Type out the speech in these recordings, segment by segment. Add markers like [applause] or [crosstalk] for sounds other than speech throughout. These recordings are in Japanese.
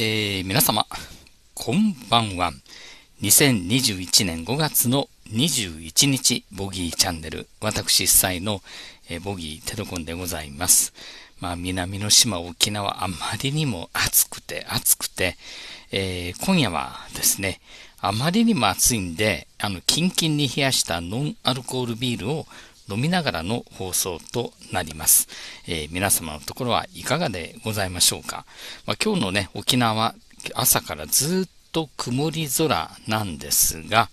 えー、皆様、こんばんは。2021年5月の21日、ボギーチャンネル。私主催の、えー、ボギーテドコンでございます。まあ、南の島沖縄、あまりにも暑くて暑くて、えー、今夜はですね、あまりにも暑いんで、あの、キンキンに冷やしたノンアルコールビールを飲みながらの放送となります。えー、皆様のところはいかがでございましょうか。まあ、今日のね、沖縄、朝からずっと曇り空なんですが、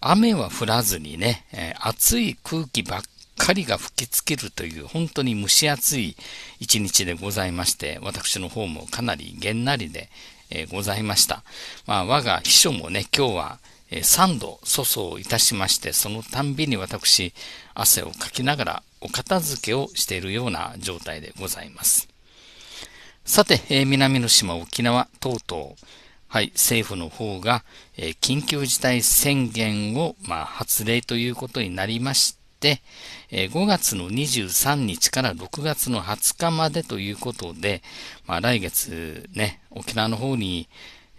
雨は降らずにね、えー、暑い空気ばっかりが吹きつけるという本当に蒸し暑い一日でございまして、私の方もかなりげんなりで、えー、ございました。まあ、我が秘書もね、今日は三度粗相いたしまして、そのたんびに私、汗をかきながらお片付けをしているような状態でございます。さて、え南の島沖縄等々、はい、政府の方が、え緊急事態宣言を、まあ、発令ということになりまして、え5月の23日から6月の20日までということで、まあ、来月ね、沖縄の方に、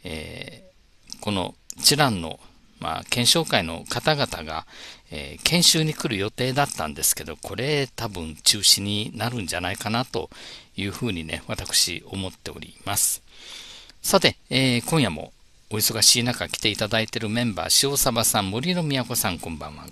えー、この知覧のまあ、検証会の方々が、えー、研修に来る予定だったんですけど、これ多分中止になるんじゃないかなというふうにね、私思っております。さて、えー、今夜もお忙しい中来ていただいているメンバー、塩沢さん、森の都さん、こんばんは。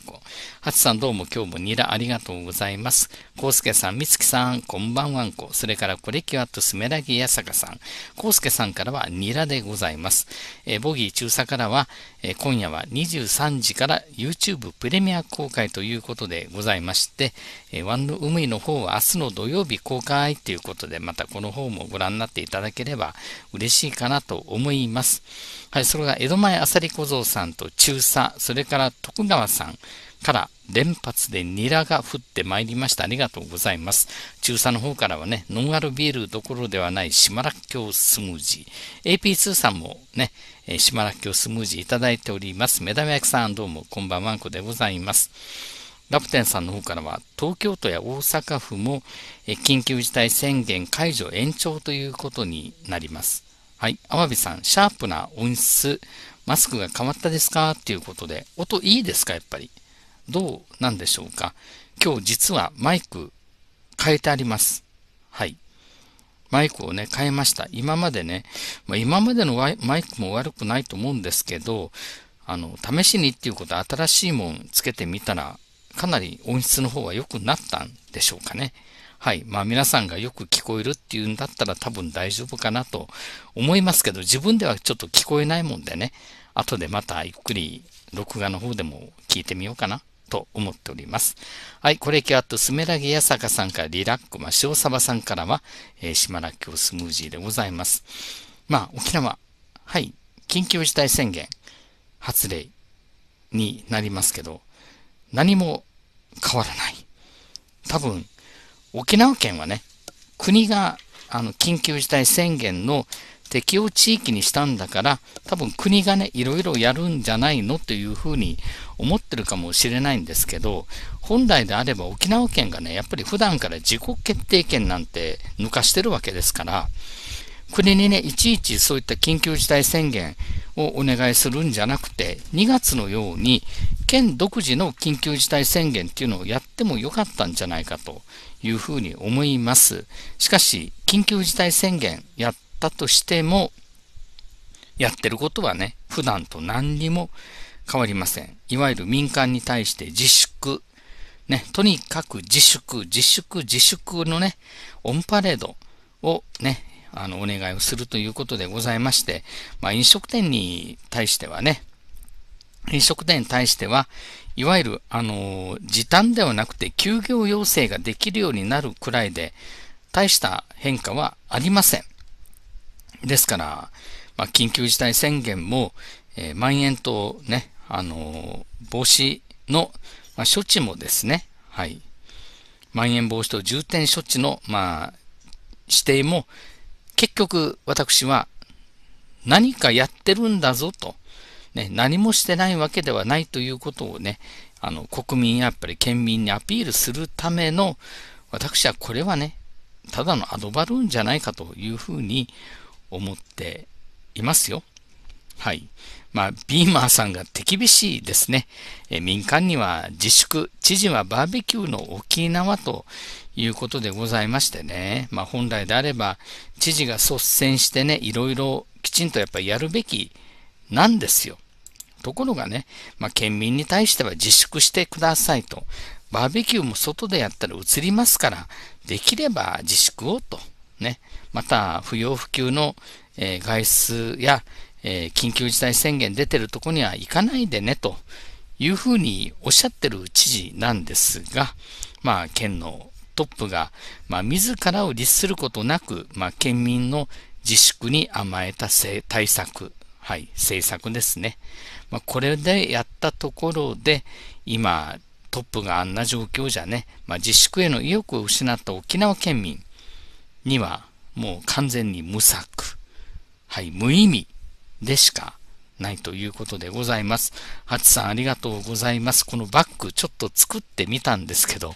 ハチさんどうも今日もニラありがとうございます。コウスケさん、ミツキさん、こんばんわんこ。それから、コレキュアットスメラギヤサカさん。コウスケさんからは、ニラでございます。えー、ボギー中佐からは、えー、今夜は23時から YouTube プレミア公開ということでございまして、えー、ワンの海ムイの方は明日の土曜日公開ということで、またこの方もご覧になっていただければ嬉しいかなと思います。はい、それが江戸前あさり小僧さんと中佐、それから徳川さん、から連発でニラが降ってまいりました。ありがとうございます。中佐の方からはね、ノンアルビールどころではない島らっきょうスムージー。AP2 さんもね、島らっきょうスムージーいただいております。目玉焼きさんどうもこんばんはんこでございます。ラプテンさんの方からは、東京都や大阪府も緊急事態宣言解除延長ということになります。はい、アワビさん、シャープな音質、マスクが変わったですかということで、音いいですかやっぱり。どうなんでしょうか今日実はマイク変えてあります。はい。マイクをね、変えました。今までね、まあ、今までのマイクも悪くないと思うんですけど、あの、試しにっていうこと新しいもんつけてみたら、かなり音質の方は良くなったんでしょうかね。はい。まあ皆さんがよく聞こえるっていうんだったら多分大丈夫かなと思いますけど、自分ではちょっと聞こえないもんでね、後でまたゆっくり録画の方でも聞いてみようかな。と思っております。はい、これきあと、スメラギヤサカさんからリラックマ、塩サバさんからは、えー、島らっきょうスムージーでございます。まあ、沖縄、はい、緊急事態宣言、発令になりますけど、何も変わらない。多分、沖縄県はね、国が、あの、緊急事態宣言の適用地域にしたんだから、多分国がね、いろいろやるんじゃないのというふうに思ってるかもしれないんですけど、本来であれば沖縄県がね、やっぱり普段から自己決定権なんて抜かしてるわけですから、国にね、いちいちそういった緊急事態宣言をお願いするんじゃなくて、2月のように県独自の緊急事態宣言っていうのをやってもよかったんじゃないかというふうに思います。しかし、緊急事態宣言やっったとしても、やってることはね、普段と何にも変わりません。いわゆる民間に対して自粛、ね、とにかく自粛、自粛、自粛のね、オンパレードをね、あの、お願いをするということでございまして、まあ、飲食店に対してはね、飲食店に対しては、いわゆる、あの、時短ではなくて休業要請ができるようになるくらいで、大した変化はありません。ですから、まあ、緊急事態宣言も、えー、まん延とね、あのー、防止の、まあ、処置もですね、はい。まん延防止等重点処置の、まあ、指定も、結局私は何かやってるんだぞと、ね、何もしてないわけではないということをね、あの、国民やっぱり県民にアピールするための、私はこれはね、ただのアドバルーンじゃないかというふうに思っていますよ。はい。まあ、ビーマーさんが手厳しいですね。え民間には自粛、知事はバーベキューの沖縄ということでございましてね。まあ、本来であれば、知事が率先してね、いろいろきちんとやっぱりやるべきなんですよ。ところがね、まあ、県民に対しては自粛してくださいと。バーベキューも外でやったら移りますから、できれば自粛をと。ね、また不要不急の、え外出や、え緊急事態宣言出てるとこには行かないでねというふうにおっしゃってる知事なんですが、まあ、県のトップが、まあ、自らを律することなく、まあ、県民の自粛に甘えた対策、はい、政策ですね。まあ、これでやったところで、今、トップがあんな状況じゃね、まあ、自粛への意欲を失った沖縄県民、にはもう完全に無策、はい、無意味でしかないということでございます。ハチさんありがとうございます。このバッグちょっと作ってみたんですけど、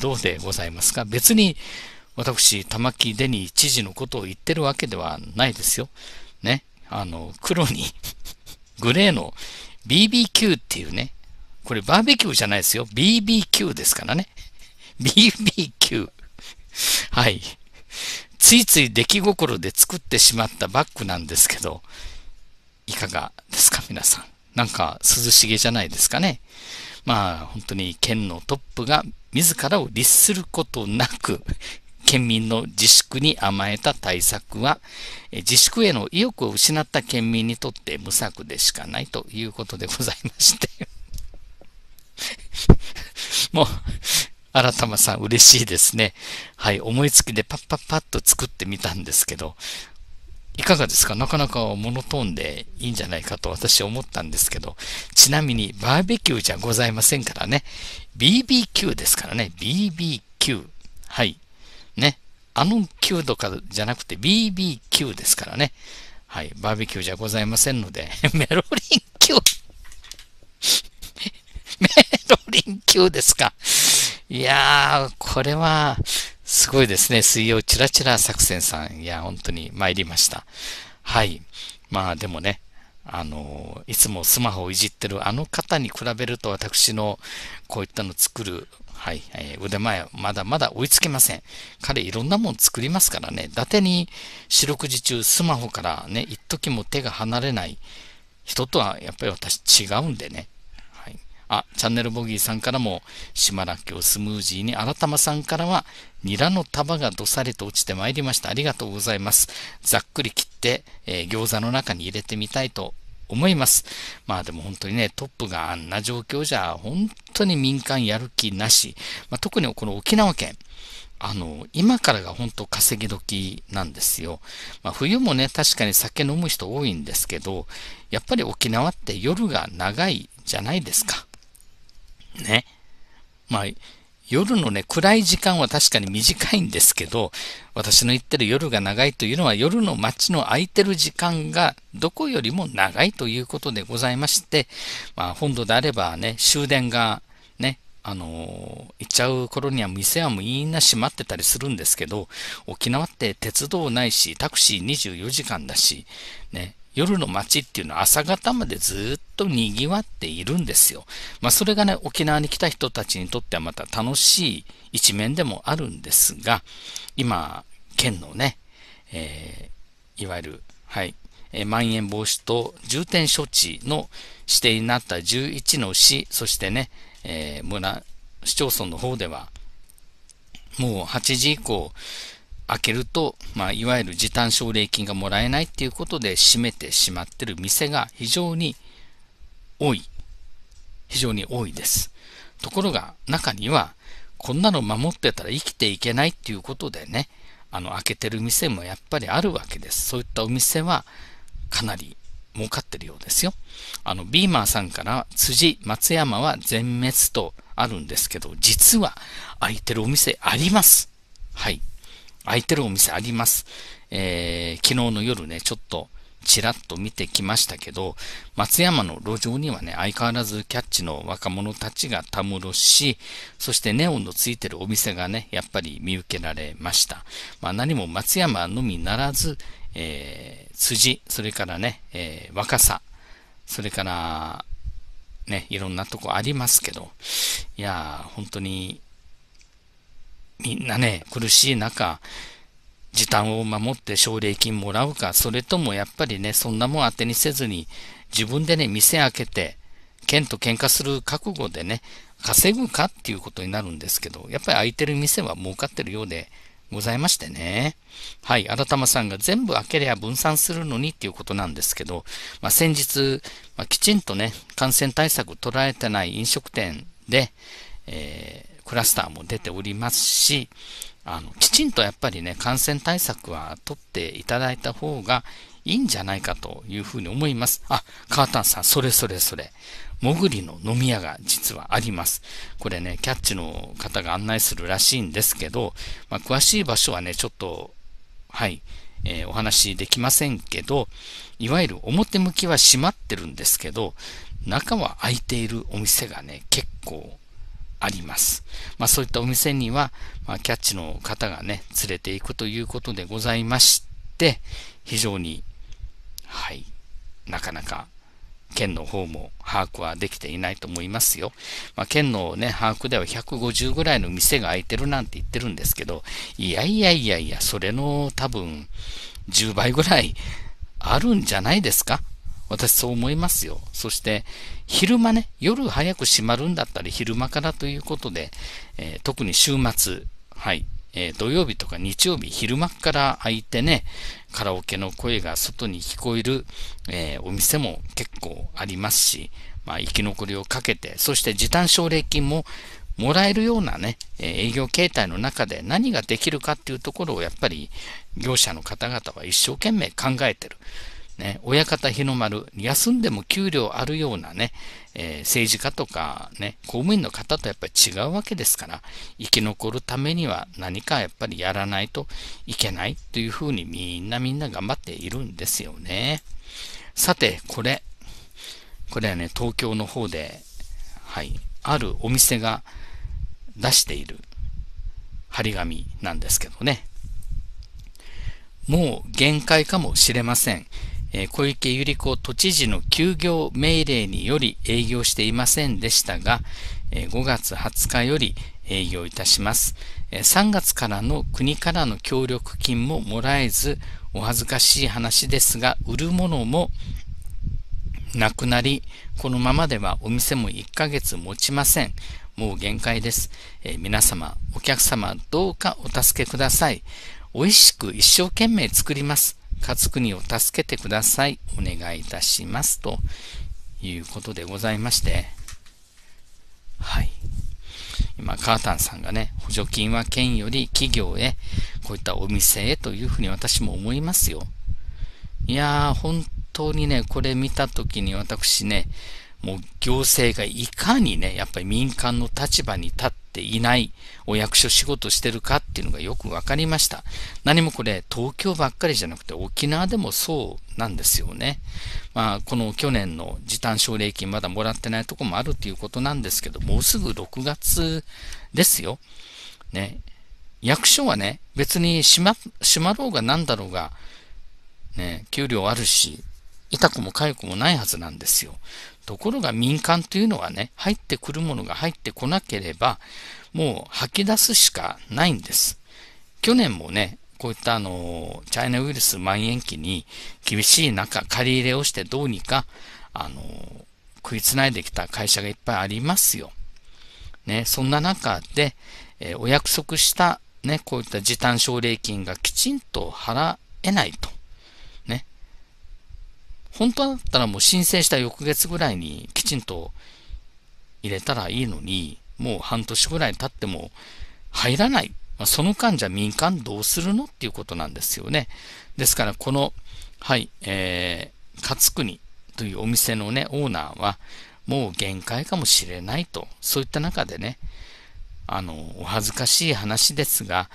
どうでございますか別に私、玉城デニー知事のことを言ってるわけではないですよ。ね。あの、黒に [laughs] グレーの BBQ っていうね、これバーベキューじゃないですよ。BBQ ですからね。BBQ。はい。ついつい出来心で作ってしまったバッグなんですけど、いかがですか皆さん。なんか涼しげじゃないですかね。まあ本当に県のトップが自らを律することなく、県民の自粛に甘えた対策は、自粛への意欲を失った県民にとって無策でしかないということでございまして。[laughs] もう、新玉さん嬉しいですね。はい、思いつきでパッパッパッと作ってみたんですけど、いかがですかなかなかモノトーンでいいんじゃないかと私思ったんですけど、ちなみにバーベキューじゃございませんからね。BBQ ですからね。BBQ。はい。ね。あの Q とかじゃなくて BBQ ですからね。はい。バーベキューじゃございませんので、[laughs] メロリン Q [laughs] メロリン Q ですか。いやー、これは、すごいですね。水曜チラチラ作戦さん。いや、本当に参りました。はい。まあでもね、あの、いつもスマホをいじってるあの方に比べると私のこういったの作る、はい、えー、腕前まだまだ追いつけません。彼いろんなもん作りますからね。伊達に四六時中スマホからね、一時も手が離れない人とはやっぱり私違うんでね。あ、チャンネルボギーさんからも、島らっきょうスムージーに、新玉さんからは、ニラの束がどさりと落ちてまいりました。ありがとうございます。ざっくり切って、えー、餃子の中に入れてみたいと思います。まあでも本当にね、トップがあんな状況じゃ、本当に民間やる気なし、まあ、特にこの沖縄県、あの、今からが本当稼ぎ時なんですよ。まあ、冬もね、確かに酒飲む人多いんですけど、やっぱり沖縄って夜が長いじゃないですか。ね。まあ、夜のね、暗い時間は確かに短いんですけど、私の言ってる夜が長いというのは、夜の街の空いてる時間がどこよりも長いということでございまして、まあ、本土であればね、終電がね、あのー、行っちゃう頃には店はみんな閉まってたりするんですけど、沖縄って鉄道ないし、タクシー24時間だし、ね、夜の街っていうのは朝方までずっと賑わっているんですよ。まあそれがね、沖縄に来た人たちにとってはまた楽しい一面でもあるんですが、今、県のね、えー、いわゆる、はい、えー、まん延防止等重点処置の指定になった11の市、そしてね、えー、村、市町村の方では、もう8時以降、開けると、まあ、いわゆる時短奨励金がもらえないっていうことで閉めてしまってる店が非常に多い。非常に多いです。ところが、中には、こんなの守ってたら生きていけないっていうことでね、あの、開けてる店もやっぱりあるわけです。そういったお店は、かなり儲かってるようですよ。あの、ビーマーさんから辻、松山は全滅とあるんですけど、実は空いてるお店あります。はい。空いてるお店あります。えー、昨日の夜ね、ちょっとちらっと見てきましたけど、松山の路上にはね、相変わらずキャッチの若者たちがたむろし、そしてネオンのついてるお店がね、やっぱり見受けられました。まあ何も松山のみならず、えー、辻、それからね、えー、若さ、それから、ね、いろんなとこありますけど、いやー、本当にみんなね、苦しい中、時短を守って奨励金もらうか、それともやっぱりね、そんなもん当てにせずに、自分でね、店開けて、県と喧嘩する覚悟でね、稼ぐかっていうことになるんですけど、やっぱり開いてる店は儲かってるようでございましてね。はい、新玉さんが全部開けりゃ分散するのにっていうことなんですけど、まあ、先日、まあ、きちんとね、感染対策捉えてない飲食店で、えークラスターも出ておりますし、あの、きちんとやっぱりね、感染対策は取っていただいた方がいいんじゃないかというふうに思います。あ、カータンさん、それそれそれ。モグりの飲み屋が実はあります。これね、キャッチの方が案内するらしいんですけど、まあ、詳しい場所はね、ちょっと、はい、えー、お話できませんけど、いわゆる表向きは閉まってるんですけど、中は空いているお店がね、結構あります。まあ、そういったお店には、まあ、キャッチの方がね、連れていくということでございまして、非常に、はい、なかなか、県の方も把握はできていないと思いますよ。まあ、県のね、把握では150ぐらいの店が開いてるなんて言ってるんですけど、いやいやいやいや、それの多分、10倍ぐらいあるんじゃないですか私そう思いますよ。そして、昼間ね、夜早く閉まるんだったら昼間からということで、えー、特に週末、はい、えー、土曜日とか日曜日、昼間から空いてね、カラオケの声が外に聞こえる、えー、お店も結構ありますし、まあ、生き残りをかけて、そして時短奨励金ももらえるようなね、営業形態の中で何ができるかっていうところをやっぱり業者の方々は一生懸命考えてる。ね、親方日の丸、休んでも給料あるようなね、えー、政治家とかね、公務員の方とやっぱり違うわけですから、生き残るためには何かやっぱりやらないといけないというふうにみんなみんな頑張っているんですよね。さて、これ。これはね、東京の方で、はい、あるお店が出している張り紙なんですけどね。もう限界かもしれません。え小池百合子都知事の休業命令により営業していませんでしたが、え5月20日より営業いたします。3月からの国からの協力金ももらえず、お恥ずかしい話ですが、売るものもなくなり、このままではお店も1ヶ月持ちません。もう限界です。えー、皆様、お客様、どうかお助けください。美味しく一生懸命作ります。勝国を助けてください。お願いいたします。ということでございまして、はい。今、カータンさんがね、補助金は県より企業へ、こういったお店へというふうに私も思いますよ。いやー、本当にね、これ見たときに私ね、もう行政がいかにね、やっぱり民間の立場に立っていないお役所仕事してるかっていうのがよく分かりました。何もこれ東京ばっかりじゃなくて沖縄でもそうなんですよね。まあこの去年の時短奨励金まだもらってないとこもあるっていうことなんですけど、もうすぐ6月ですよ。ね。役所はね、別にしま、しまろうが何だろうが、ね、給料あるし、痛くも痒くもないはずなんですよ。ところが民間というのはね、入ってくるものが入ってこなければ、もう吐き出すしかないんです。去年もね、こういったあの、チャイナウイルス蔓延期に厳しい中、借り入れをしてどうにか、あの、食いつないできた会社がいっぱいありますよ。ね、そんな中で、えー、お約束した、ね、こういった時短奨励金がきちんと払えないと。本当だったらもう申請した翌月ぐらいにきちんと入れたらいいのに、もう半年ぐらい経っても入らない。まあ、その間じゃ民間どうするのっていうことなんですよね。ですから、この、はい、えー、勝国というお店のね、オーナーは、もう限界かもしれないと、そういった中でね、あの、お恥ずかしい話ですが、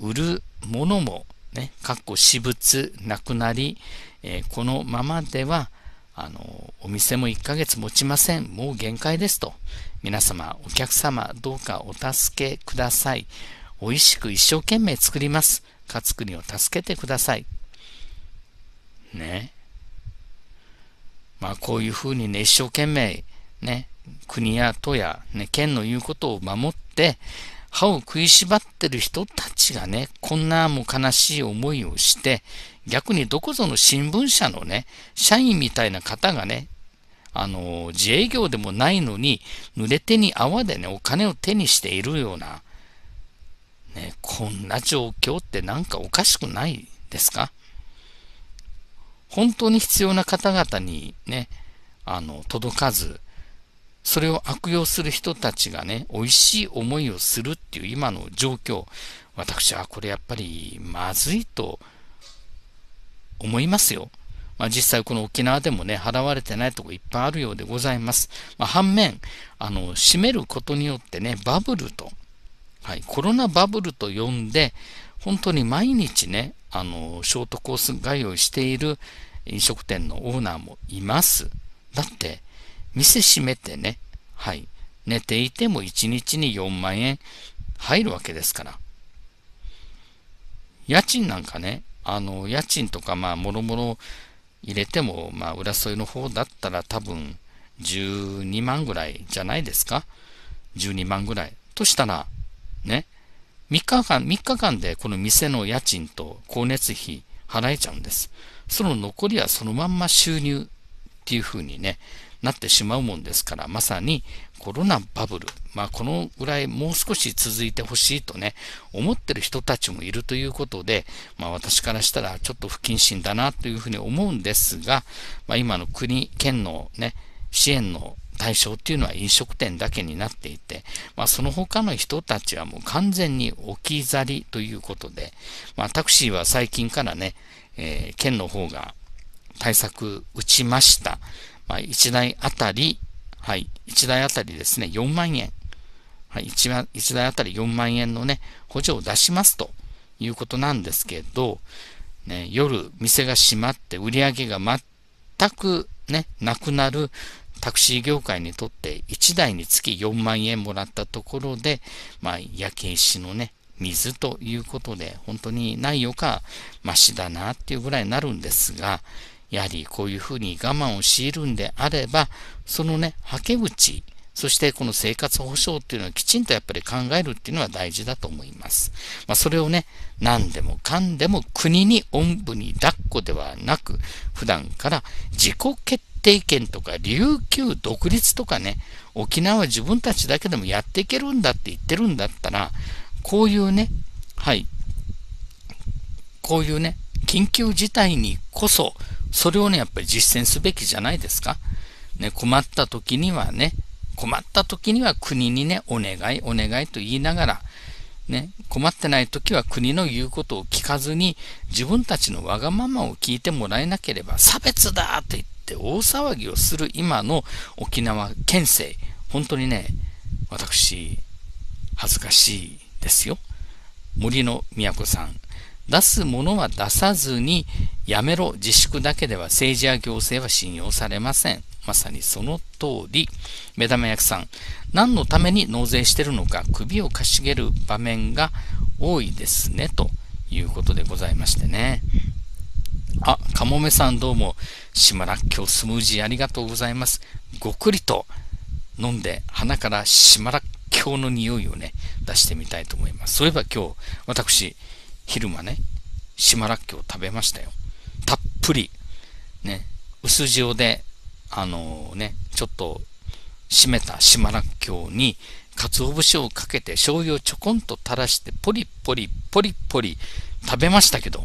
売るものもね、かっこ私物なくなり、えー、このままでは、あの、お店も1ヶ月持ちません。もう限界ですと。皆様、お客様、どうかお助けください。美味しく一生懸命作ります。勝つを助けてください。ね。まあ、こういうふうにね、一生懸命、ね、国や都や、ね、県の言うことを守って、歯を食いしばってる人たちがね、こんなもう悲しい思いをして、逆にどこぞの新聞社のね、社員みたいな方がね、あの、自営業でもないのに、濡れ手に泡でね、お金を手にしているような、ね、こんな状況ってなんかおかしくないですか本当に必要な方々にね、あの、届かず、それを悪用する人たちがね、美味しい思いをするっていう今の状況、私はこれやっぱりまずいと思いますよ。まあ、実際この沖縄でもね、払われてないとこいっぱいあるようでございます。まあ、反面、あの、閉めることによってね、バブルと、はい、コロナバブルと呼んで、本当に毎日ね、あの、ショートコース外をしている飲食店のオーナーもいます。だって、見せしめてね、はい、寝ていても1日に4万円入るわけですから。家賃なんかね、あの、家賃とかまあ、もろもろ入れても、まあ、浦添の方だったら多分12万ぐらいじゃないですか ?12 万ぐらい。としたら、ね、3日間、3日間でこの店の家賃と光熱費払えちゃうんです。その残りはそのまんま収入っていうふうにね、なってしまうもんですから、まさにコロナバブル、まあ、このぐらいもう少し続いてほしいとね、思ってる人たちもいるということで、まあ、私からしたらちょっと不謹慎だなというふうに思うんですが、まあ、今の国、県のね、支援の対象っていうのは飲食店だけになっていて、まあ、その他の人たちはもう完全に置き去りということで、まあ、タクシーは最近からね、えー、県の方が対策打ちました。まあ、1台あたり、はい、1台あたりですね、4万円。はい、1, 1台あたり4万円のね、補助を出しますということなんですけど、ね、夜店が閉まって売り上げが全くね、なくなるタクシー業界にとって1台につき4万円もらったところで、まあ、焼け石のね、水ということで、本当にないよか、ましだなっていうぐらいになるんですが、やはりこういうふうに我慢を強いるんであれば、そのね、はけ口、そしてこの生活保障っていうのをきちんとやっぱり考えるっていうのは大事だと思います。まあ、それをね、何でもかんでも国におんぶに抱っこではなく、普段から自己決定権とか琉球独立とかね、沖縄は自分たちだけでもやっていけるんだって言ってるんだったら、こういうね、はい、こういうね、緊急事態にこそ、それをね、やっぱり実践すべきじゃないですか。ね、困った時にはね、困った時には国にね、お願い、お願いと言いながら、ね、困ってない時は国の言うことを聞かずに、自分たちのわがままを聞いてもらえなければ、差別だと言って大騒ぎをする今の沖縄県政、本当にね、私、恥ずかしいですよ。森の都さん。出すものは出さずにやめろ自粛だけでは政治や行政は信用されません。まさにその通り。目玉役さん、何のために納税してるのか首をかしげる場面が多いですね、ということでございましてね。あ、かもめさんどうも、島らっきょうスムージーありがとうございます。ごくりと飲んで鼻から島らっきょうの匂いをね、出してみたいと思います。そういえば今日、私、昼間ね、島らっきょう食べましたよ。たっぷり、ね、薄塩で、あのー、ね、ちょっと締めた島らっきょうに、鰹節をかけて醤油をちょこんと垂らしてポリポリポリポリ食べましたけど、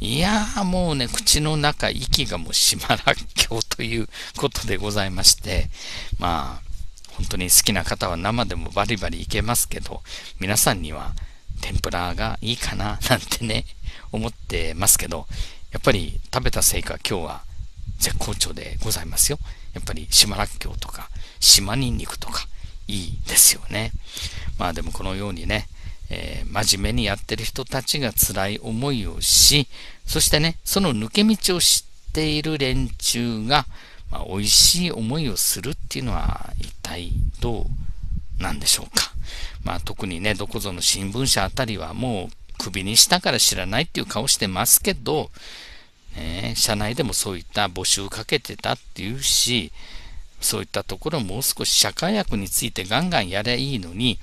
いやーもうね、口の中、息がもう島らっきょうということでございまして、まあ、本当に好きな方は生でもバリバリいけますけど、皆さんには天ぷらがいいかななんてね、[laughs] 思ってますけど、やっぱり食べたせいか今日は絶好調でございますよ。やっぱり島らっきょうとか、島にんにくとか、いいですよね。まあでもこのようにね、えー、真面目にやってる人たちが辛い思いをし、そしてね、その抜け道を知っている連中が、まあ、美味しい思いをするっていうのは一体どうなんでしょうか。まあ、特にね、どこぞの新聞社あたりはもうクビにしたから知らないっていう顔してますけど、ね、社内でもそういった募集かけてたっていうし、そういったところもう少し社会役についてガンガンやりゃいいのに、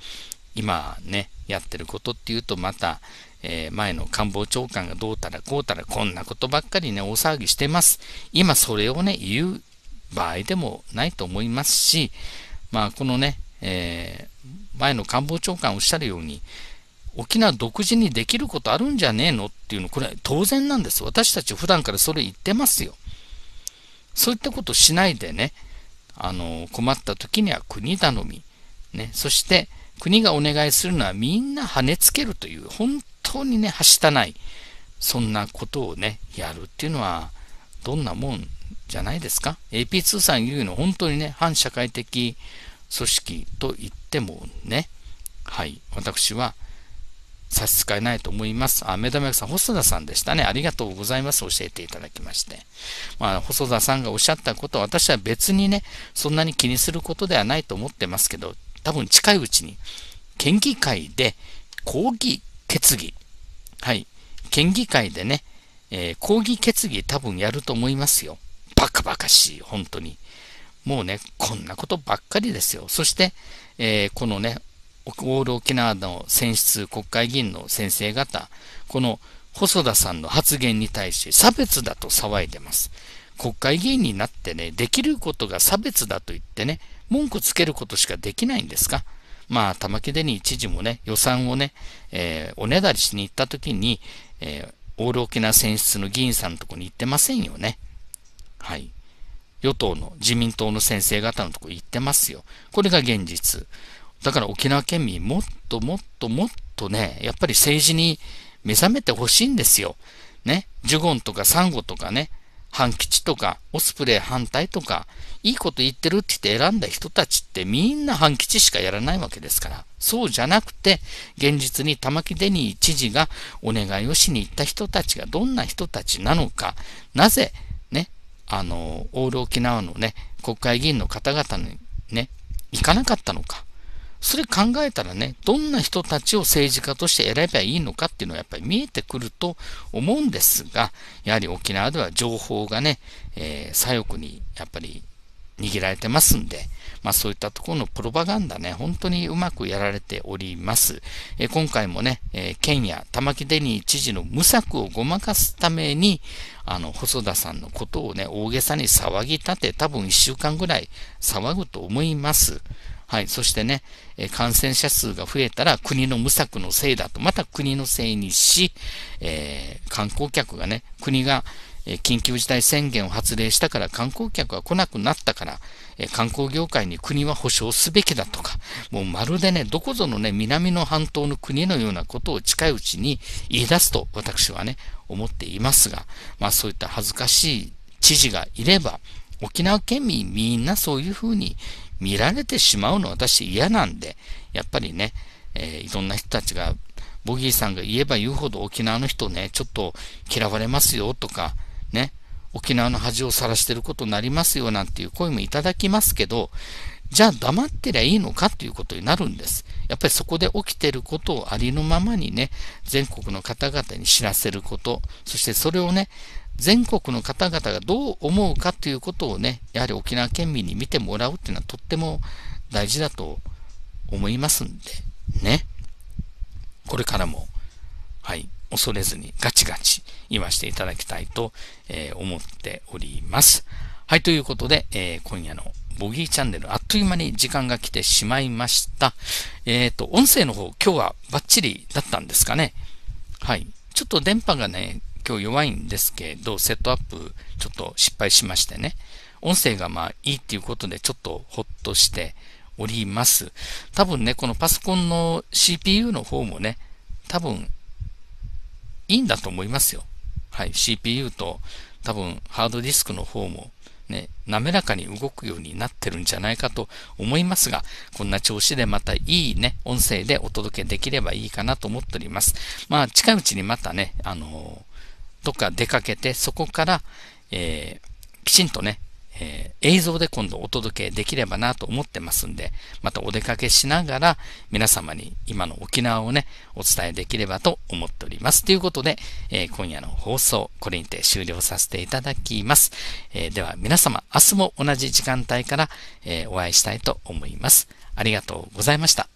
今ね、やってることっていうとまた、えー、前の官房長官がどうたらこうたらこんなことばっかりね、大騒ぎしてます。今それをね、言う場合でもないと思いますし、まあこのね、え前の官房長官おっしゃるように、沖縄独自にできることあるんじゃねえのっていうの、これ当然なんです。私たち普段からそれ言ってますよ。そういったことしないでね、あの、困った時には国頼み。ね、そして国がお願いするのはみんな跳ねつけるという、本当にね、はしたない。そんなことをね、やるっていうのは、どんなもんじゃないですか ?AP 通算言うの本当にね、反社会的組織と言ってもね、はい、私は差し支えないと思います。あ、目玉焼きさん、細田さんでしたね。ありがとうございます。教えていただきまして。まあ、細田さんがおっしゃったことは、私は別にね、そんなに気にすることではないと思ってますけど、多分近いうちに、県議会で抗議決議。はい。県議会でね、えー、抗議決議多分やると思いますよ。バカバカしい、本当に。もうね、こんなことばっかりですよ。そして、えー、このね、オール沖縄の選出国会議員の先生方、この細田さんの発言に対し差別だと騒いでます。国会議員になってね、できることが差別だと言ってね、文句つけることしかできないんですかまあ、玉城デニー知事もね、予算をね、えー、おねだりしに行った時に、えー、オール沖縄選出の議員さんのとこに行ってませんよね。はい。与党の自民党の先生方のとこ行ってますよ。これが現実。だから沖縄県民もっともっともっとね、やっぱり政治に目覚めてほしいんですよ。ね、ジュゴンとかサンゴとかね、半吉とか、オスプレイ反対とか、いいこと言ってるって言って選んだ人たちってみんな半吉しかやらないわけですから。そうじゃなくて、現実に玉城デニー知事がお願いをしに行った人たちがどんな人たちなのか、なぜあの、オール沖縄のね、国会議員の方々にね、行かなかったのか。それ考えたらね、どんな人たちを政治家として選べばいいのかっていうのはやっぱり見えてくると思うんですが、やはり沖縄では情報がね、えー、左翼にやっぱり握られてますんで、まあそういったところのプロパガンダね、本当にうまくやられております。え今回もね、えー、県や玉城デニー知事の無策をごまかすために、あの、細田さんのことをね、大げさに騒ぎ立て、多分1週間ぐらい騒ぐと思います。はい。そしてね、え感染者数が増えたら国の無策のせいだと、また国のせいにし、えー、観光客がね、国がえ緊急事態宣言を発令したから観光客は来なくなったから、え観光業界に国は保障すべきだとか、もうまるでね、どこぞのね、南の半島の国のようなことを近いうちに言い出すと私はね、思っていますが、まあそういった恥ずかしい知事がいれば、沖縄県民みんなそういうふうに見られてしまうの私嫌なんで、やっぱりね、えー、いろんな人たちが、ボギーさんが言えば言うほど沖縄の人ね、ちょっと嫌われますよとか、ね、沖縄の恥をさらしてることになりますよなんていう声もいただきますけど、じゃあ黙ってりゃいいのかっていうことになるんです。やっぱりそこで起きてることをありのままにね、全国の方々に知らせること、そしてそれをね、全国の方々がどう思うかということをね、やはり沖縄県民に見てもらうっていうのはとっても大事だと思いますんで、ね。これからも、はい、恐れずにガチガチ言わしていただきたいと、え思っております。はい、ということで、え今夜のボギーチャンネル、あっという間に時間が来てしまいました。えっ、ー、と、音声の方、今日はバッチリだったんですかね。はい。ちょっと電波がね、今日弱いんですけど、セットアップちょっと失敗しましてね。音声がまあいいっていうことでちょっとほっとしております。多分ね、このパソコンの CPU の方もね、多分いいんだと思いますよ。はい。CPU と多分ハードディスクの方もね、滑らかに動くようになってるんじゃないかと思いますが、こんな調子でまたいいね、音声でお届けできればいいかなと思っております。まあ、近いうちにまたね、あのー、どっか出かけて、そこから、えー、きちんとね、えー、映像で今度お届けできればなと思ってますんで、またお出かけしながら皆様に今の沖縄をね、お伝えできればと思っております。ということで、えー、今夜の放送、これにて終了させていただきます。えー、では皆様、明日も同じ時間帯から、えお会いしたいと思います。ありがとうございました。